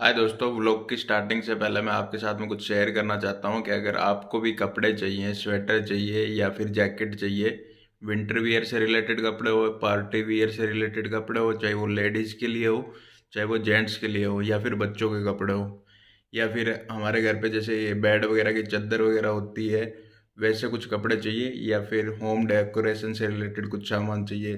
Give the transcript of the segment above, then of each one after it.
हाय दोस्तों व्लॉग की स्टार्टिंग से पहले मैं आपके साथ में कुछ शेयर करना चाहता हूँ कि अगर आपको भी कपड़े चाहिए स्वेटर चाहिए या फिर जैकेट चाहिए विंटर वियर से रिलेटेड कपड़े हो पार्टी वियर से रिलेटेड कपड़े हो चाहे वो लेडीज़ के लिए हो चाहे वो जेंट्स के लिए हो या फिर बच्चों के कपड़े हो या फिर हमारे घर पर जैसे ये बेड वगैरह की चद्दर वगैरह होती है वैसे कुछ कपड़े चाहिए या फिर होम डेकोरेशन से रिलेटेड कुछ सामान चाहिए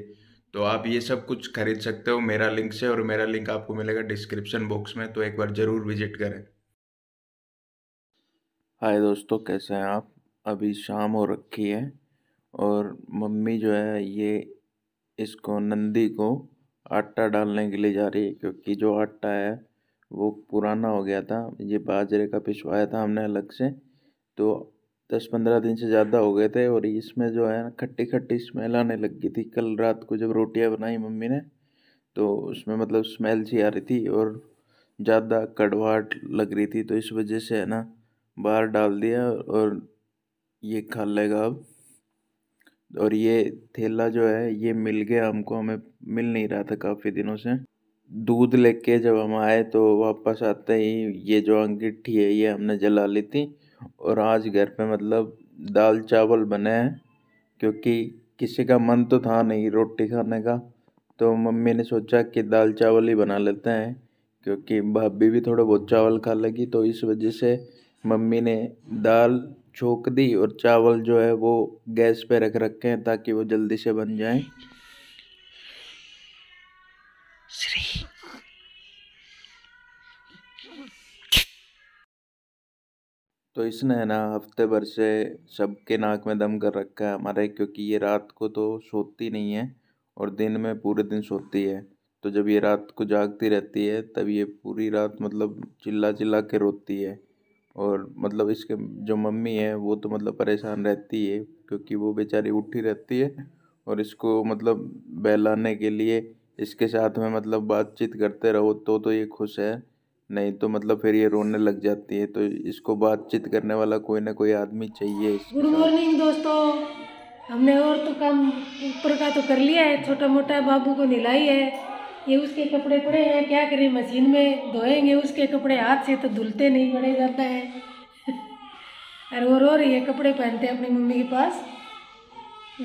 तो आप ये सब कुछ खरीद सकते हो मेरा लिंक से और मेरा लिंक आपको मिलेगा डिस्क्रिप्शन बॉक्स में तो एक बार ज़रूर विजिट करें हाय दोस्तों कैसे हैं आप अभी शाम हो रखी है और मम्मी जो है ये इसको नंदी को आटा डालने के लिए जा रही है क्योंकि जो आटा है वो पुराना हो गया था ये बाजरे का पिसवाया था हमने अलग से तो दस पंद्रह दिन से ज़्यादा हो गए थे और इसमें जो है ना खट्टी खट्टी स्मेल आने लग गई थी कल रात को जब रोटियां बनाई मम्मी ने तो उसमें मतलब स्मेल सी आ रही थी और ज़्यादा कड़वाहट लग रही थी तो इस वजह से है ना बाहर डाल दिया और ये खा लेगा अब और ये थैला जो है ये मिल गया हमको हमें मिल नहीं रहा था काफ़ी दिनों से दूध लेके जब हम आए तो वापस आते ही ये जो अंगिठी है ये हमने जला ली थी और आज घर पे मतलब दाल चावल बने हैं क्योंकि किसी का मन तो था नहीं रोटी खाने का तो मम्मी ने सोचा कि दाल चावल ही बना लेते हैं क्योंकि भाभी भी थोड़ा बहुत चावल खा लगी तो इस वजह से मम्मी ने दाल छोंक दी और चावल जो है वो गैस पे रख रखे हैं ताकि वो जल्दी से बन जाएं श्री तो इसने है ना हफ्ते भर से सबके नाक में दम कर रखा है हमारे क्योंकि ये रात को तो सोती नहीं है और दिन में पूरे दिन सोती है तो जब ये रात को जागती रहती है तब ये पूरी रात मतलब चिल्ला चिल्ला के रोती है और मतलब इसके जो मम्मी है वो तो मतलब परेशान रहती है क्योंकि वो बेचारी उठी रहती है और इसको मतलब बहलाने के लिए इसके साथ में मतलब बातचीत करते रहो तो तो ये खुश है नहीं तो मतलब फिर ये रोने लग जाती है तो इसको बातचीत करने वाला कोई ना कोई आदमी चाहिए गुड मॉर्निंग दोस्तों हमने और तो काम ऊपर का तो कर लिया है छोटा मोटा बाबू को नहलाई है ये उसके कपड़े पड़े हैं क्या करें मशीन में धोएंगे उसके कपड़े हाथ से तो धुलते नहीं पड़े जाता है और वो रो रही है कपड़े पहनते हैं अपनी मम्मी के पास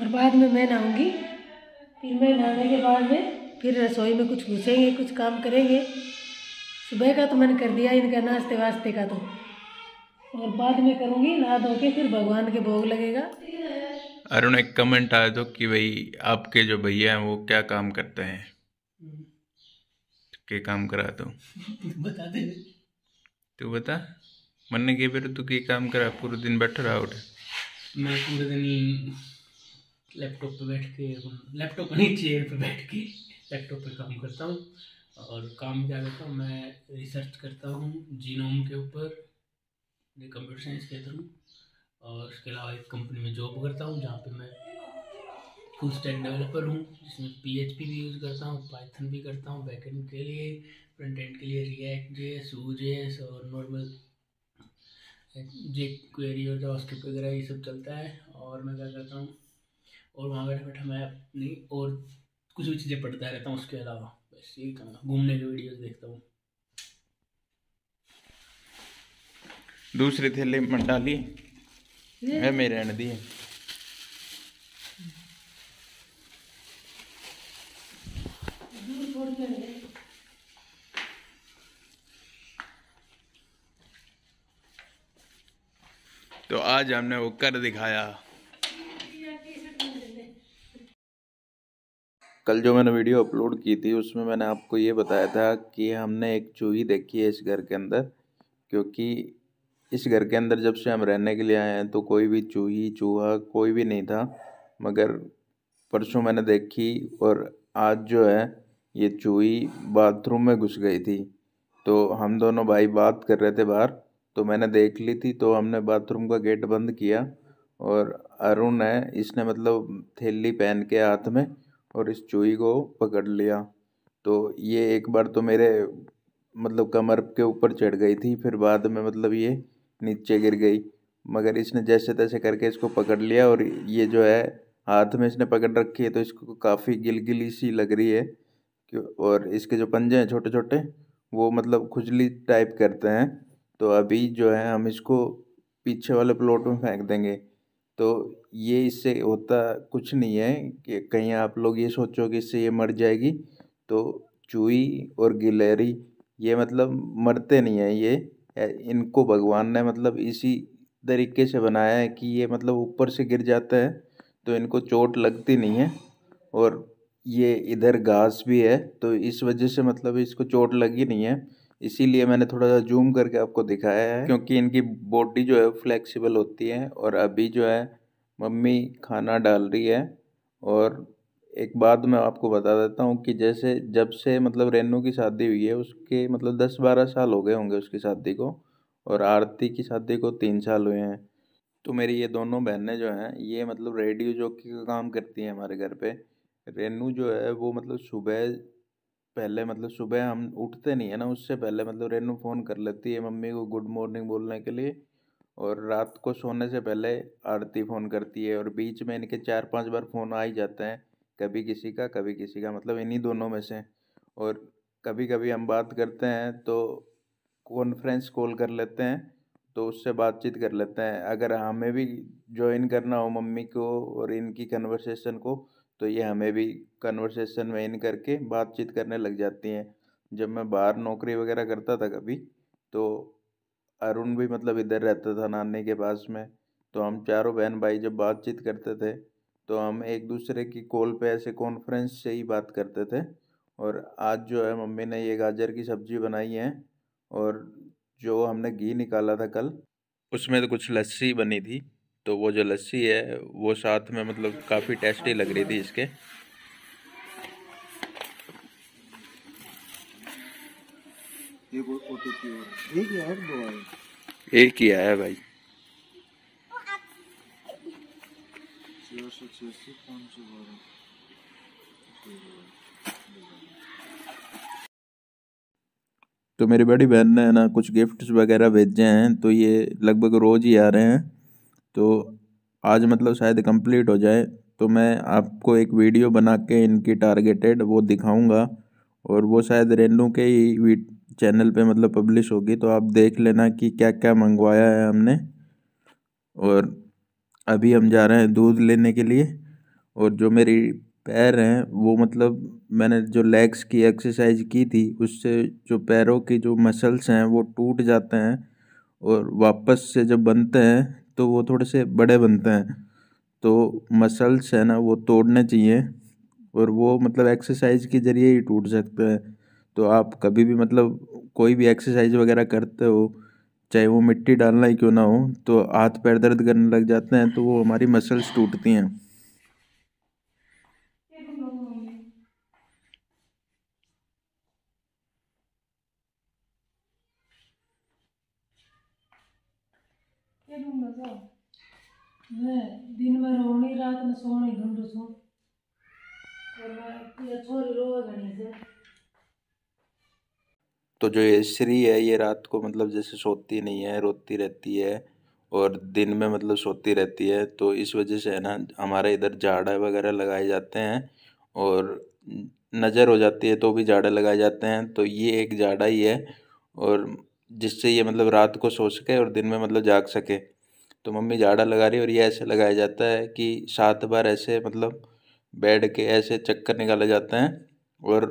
और बाद में मैं नहाऊंगी फिर मैं नहाने के बाद में फिर रसोई में कुछ घुसेंगे कुछ काम करेंगे सुबह का तो मैंने कर दिया इनका नाश्ते वास्ते का तो और बाद में करूँगी नहा धो के फिर भगवान के भोग लगेगा अरुण एक कमेंट आया तो कि भाई आपके जो भैया हैं वो क्या काम करते हैं के काम करा दो बता दे तू बता मन के फिर तू के काम करा पूरे दिन बैठ रहा उठ मैं पूरे दिन लैपटॉप पे बैठ के लैपटॉप नहीं चेयर पे बैठ के लैपटॉप पे काम करता हूँ और काम क्या करता हूँ मैं रिसर्च करता हूँ जीनोम के ऊपर कंप्यूटर साइंस के थ्रू और उसके अलावा एक कंपनी में जॉब करता हूँ जहाँ पे मैं फुल स्टैंड डेवलपर हूँ जिसमें पीएचपी भी यूज़ करता हूँ पाइथन भी करता हूँ बैकएंड के लिए फ्रंट एंड के लिए रिएक्ट जेएस जे एस और नॉर्मल जे क्वेरी और जावास्क्रिप्ट वगैरह ये सब चलता है और मैं क्या करता हूँ और वहाँ बैठा बैठा मैं अपनी और कुछ भी चीज़ें पढ़ता रहता हूँ उसके अलावा घूमने के वीडियोस देखता हूँ दूसरे थैले में है मेरे एंड दी तो आज हमने वो कर दिखाया कल जो मैंने वीडियो अपलोड की थी उसमें मैंने आपको ये बताया था कि हमने एक चूही देखी है इस घर के अंदर क्योंकि इस घर के अंदर जब से हम रहने के लिए आए हैं तो कोई भी चूही चूहा कोई भी नहीं था मगर परसों मैंने देखी और आज जो है ये चूही बाथरूम में घुस गई थी तो हम दोनों भाई बात कर रहे थे बाहर तो मैंने देख ली थी तो हमने बाथरूम का गेट बंद किया और अरुण है इसने मतलब थैली पहन के हाथ में और इस चूही को पकड़ लिया तो ये एक बार तो मेरे मतलब कमर के ऊपर चढ़ गई थी फिर बाद में मतलब ये नीचे गिर गई मगर इसने जैसे तैसे करके इसको पकड़ लिया और ये जो है हाथ में इसने पकड़ रखी है तो इसको काफ़ी गिलगिली सी लग रही है और इसके जो पंजे हैं छोटे छोटे वो मतलब खुजली टाइप करते हैं तो अभी जो है हम इसको पीछे वाले प्लॉट में फेंक देंगे तो ये इससे होता कुछ नहीं है कि कहीं आप लोग ये सोचो कि इससे ये मर जाएगी तो चूही और गिलहरी ये मतलब मरते नहीं हैं ये इनको भगवान ने मतलब इसी तरीके से बनाया है कि ये मतलब ऊपर से गिर जाता है तो इनको चोट लगती नहीं है और ये इधर घास भी है तो इस वजह से मतलब इसको चोट लगी नहीं है इसीलिए मैंने थोड़ा सा जूम करके आपको दिखाया है क्योंकि इनकी बॉडी जो है फ्लेक्सिबल होती है और अभी जो है मम्मी खाना डाल रही है और एक बात मैं आपको बता देता हूँ कि जैसे जब से मतलब रेनू की शादी हुई है उसके मतलब दस बारह साल हो गए होंगे उसकी शादी को और आरती की शादी को तीन साल हुए हैं तो मेरी ये दोनों बहनें जो हैं ये मतलब रेडियो जॉकी का काम करती हैं हमारे घर पे रेनू जो है वो मतलब सुबह पहले मतलब सुबह हम उठते नहीं है ना उससे पहले मतलब रेनू फ़ोन कर लेती है मम्मी को गुड मॉर्निंग बोलने के लिए और रात को सोने से पहले आरती फ़ोन करती है और बीच में इनके चार पांच बार फ़ोन आ ही जाते हैं कभी किसी का कभी किसी का मतलब इन्हीं दोनों में से और कभी कभी हम बात करते हैं तो कॉन्फ्रेंस कॉल कर लेते हैं तो उससे बातचीत कर लेते हैं अगर हमें भी ज्वाइन करना हो मम्मी को और इनकी कन्वर्सेशन को तो ये हमें भी कन्वर्सेशन में इन करके बातचीत करने लग जाती हैं जब मैं बाहर नौकरी वगैरह करता था कभी तो अरुण भी मतलब इधर रहता था नानी के पास में तो हम चारों बहन भाई जब बातचीत करते थे तो हम एक दूसरे की कॉल पे ऐसे कॉन्फ्रेंस से ही बात करते थे और आज जो है मम्मी ने ये गाजर की सब्जी बनाई है और जो हमने घी निकाला था कल उसमें तो कुछ लस्सी बनी थी तो वो जो लस्सी है वो साथ में मतलब काफ़ी टेस्टी लग रही थी इसके एक ही आया भाई तो मेरी बड़ी बहन ने ना कुछ गिफ्ट्स वगैरह भेजे हैं तो ये लगभग रोज़ ही आ रहे हैं तो आज मतलब शायद कंप्लीट हो जाए तो मैं आपको एक वीडियो बना के इनकी टारगेटेड वो दिखाऊंगा और वो शायद रेनू के ही चैनल पे मतलब पब्लिश होगी तो आप देख लेना कि क्या क्या मंगवाया है हमने और अभी हम जा रहे हैं दूध लेने के लिए और जो मेरी पैर हैं वो मतलब मैंने जो लेग्स की एक्सरसाइज की थी उससे जो पैरों की जो मसल्स हैं वो टूट जाते हैं और वापस से जब बनते हैं तो वो थोड़े से बड़े बनते हैं तो मसल्स है ना वो तोड़ने चाहिए और वो मतलब एक्सरसाइज के ज़रिए ही टूट सकते हैं तो आप कभी भी मतलब कोई भी एक्सरसाइज वगैरह करते हो चाहे वो मिट्टी डालना ही क्यों ना हो तो हाथ पैर दर्द करने लग जाते हैं तो वो हमारी मसल्स टूटती हैं तो मैं दिन में रोनी रात में तो जो ये श्री है ये रात को मतलब जैसे सोती नहीं है रोती रहती है और दिन में मतलब सोती रहती है तो इस वजह से है ना हमारे इधर जाड़े वगैरह लगाए जाते हैं और नज़र हो जाती है तो भी जाड़े लगाए जाते हैं तो ये एक जाड़ा ही है और जिससे ये मतलब रात को सो सके और दिन में मतलब जाग सके तो मम्मी झाड़ा लगा रही और ये ऐसे लगाया जाता है कि सात बार ऐसे मतलब बैठ के ऐसे चक्कर निकाले जाते हैं और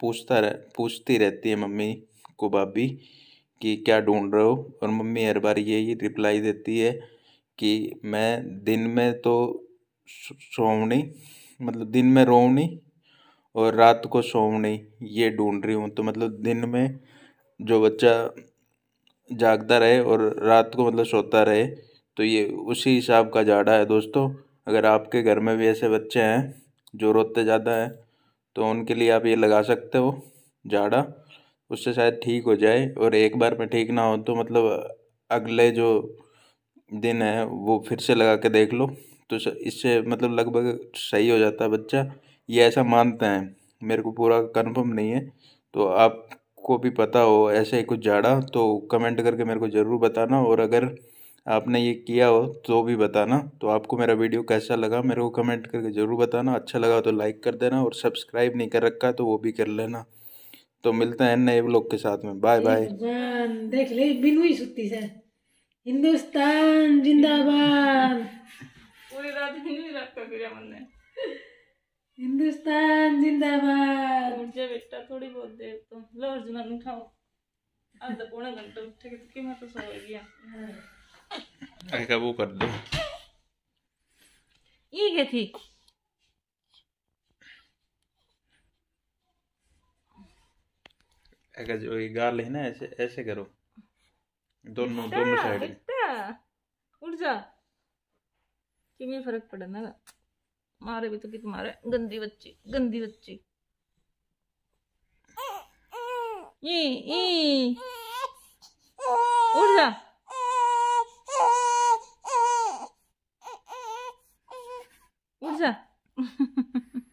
पूछता रह पूछती रहती है मम्मी को भाभी कि क्या ढूंढ रहे हो और मम्मी हर बार यही रिप्लाई देती है कि मैं दिन में तो सोवनी मतलब दिन में रोवनी और रात को सोवनी ये ढूंढ रही हूँ तो मतलब दिन में जो बच्चा जागता रहे और रात को मतलब सोता रहे तो ये उसी हिसाब का झाड़ा है दोस्तों अगर आपके घर में भी ऐसे बच्चे हैं जो रोते ज़्यादा हैं तो उनके लिए आप ये लगा सकते हो झाड़ा उससे शायद ठीक हो जाए और एक बार में ठीक ना हो तो मतलब अगले जो दिन है वो फिर से लगा के देख लो तो इससे मतलब लगभग सही हो जाता है बच्चा ये ऐसा मानते हैं मेरे को पूरा कन्फर्म नहीं है तो आप आपको भी पता हो ऐसे ही कुछ झाड़ा तो कमेंट करके मेरे को ज़रूर बताना और अगर आपने ये किया हो तो भी बताना तो आपको मेरा वीडियो कैसा लगा मेरे को कमेंट करके ज़रूर बताना अच्छा लगा तो लाइक कर देना और सब्सक्राइब नहीं कर रखा तो वो भी कर लेना तो मिलते हैं नए ब्लॉग के साथ में बाय बाय देख ले बिनु ही सुती से हिंदुस्तान जिंदाबाद पूरी रात बिनु ही रखा हिंदुस्तान जिंदाबाद मुझे बेटा थोड़ी बहुत देर तो लो अर्जुन उठाओ आधा पौना घंटा उठ के कि मैं तो सो गया का वो कर दो ये क्या थी अगर जो ये गाल ले ना ऐसे ऐसे करो दोनों दोनों साइड उठ जा कि मैं फर्क पड़ना ना मारे भी तो कितनी मारे गंदी बच्ची गंदी बच्ची ई उठ जा उठ जा